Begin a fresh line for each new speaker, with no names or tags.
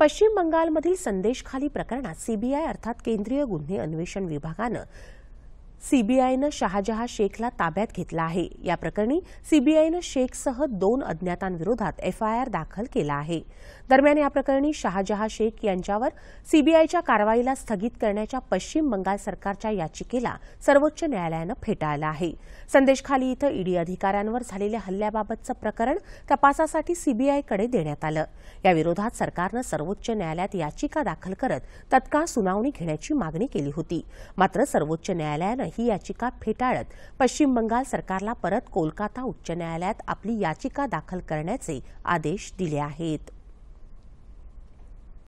पश्चिम बंगालमधील संदेशखाली प्रकरणात सीबीआय अर्थात केंद्रीय गुन्हे अन्वेषण विभागानं सीबीआयनं शहाजहा शेखला ताब्यात घेतला आहे या प्रकरणी सीबीआयनं शेखसह दोन अज्ञातांविरोधात एफआयआर दाखल केला आहे दरम्यान या प्रकरणी शहाजहा शेख यांच्यावर सीबीआयच्या कारवाईला स्थगित करण्याच्या पश्चिम बंगाल सरकारच्या याचिकेला सर्वोच्च न्यायालयानं फेटाळलं आहे संदेशखाली इथं ईडी अधिकाऱ्यांवर झालेल्या हल्ल्याबाबतचं प्रकरण तपासासाठी सीबीआयकडे देण्यात आलं याविरोधात सरकारनं सर्वोच्च न्यायालयात याचिका दाखल करत तत्काळ सुनावणी घेण्याची मागणी केली होती मात्र सर्वोच्च न्यायालयानं ही याचिका फेटाळत पश्चिम बंगाल सरकारला परत कोलकाता उच्च न्यायालयात आपली याचिका दाखल करण्याचे आदेश दिले आहेत